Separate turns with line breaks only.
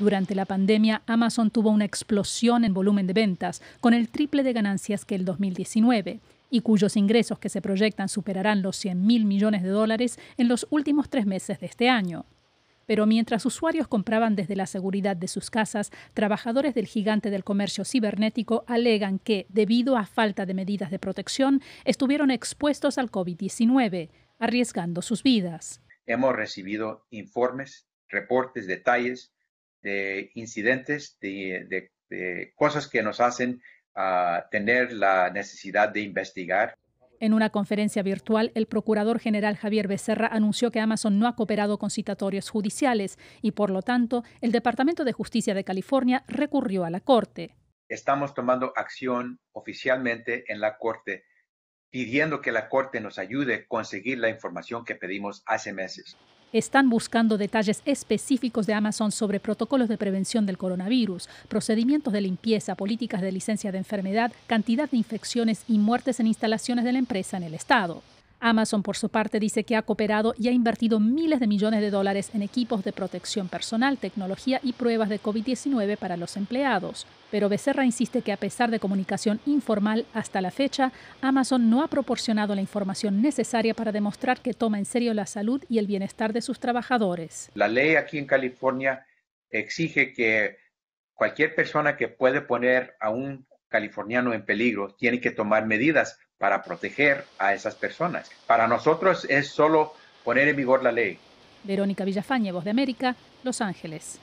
Durante la pandemia, Amazon tuvo una explosión en volumen de ventas, con el triple de ganancias que el 2019 y cuyos ingresos que se proyectan superarán los 100 mil millones de dólares en los últimos tres meses de este año. Pero mientras usuarios compraban desde la seguridad de sus casas, trabajadores del gigante del comercio cibernético alegan que, debido a falta de medidas de protección, estuvieron expuestos al COVID-19, arriesgando sus vidas.
Hemos recibido informes, reportes, detalles de incidentes, de, cosas que nos hacen ah, tener la necesidad de investigar.
En una conferencia virtual, el procurador general Javier Becerra anunció que Amazon no ha cooperado con citatorios judiciales y, por lo tanto, el Departamento de Justicia de California recurrió a la Corte.
Estamos tomando acción oficialmente en la Corte pidiendo que la Corte nos ayude a conseguir la información que pedimos hace meses.
Están buscando detalles específicos de Amazon sobre protocolos de prevención del coronavirus, procedimientos de limpieza, políticas de licencia de enfermedad, cantidad de infecciones y muertes en instalaciones de la empresa en el Estado. Amazon, por su parte, dice que ha cooperado y ha invertido miles de millones de dólares en equipos de protección personal, tecnología y pruebas de COVID-19 para los empleados. Pero Becerra insiste que a pesar de comunicación informal hasta la fecha, Amazon no ha proporcionado la información necesaria para demostrar que toma en serio la salud y el bienestar de sus trabajadores.
La ley aquí en California exige que cualquier persona que puede poner a un californiano en peligro tiene que tomar medidas para proteger a esas personas. Para nosotros es solo poner en vigor la ley.
Verónica Villafañe, Voz de América, Los Ángeles.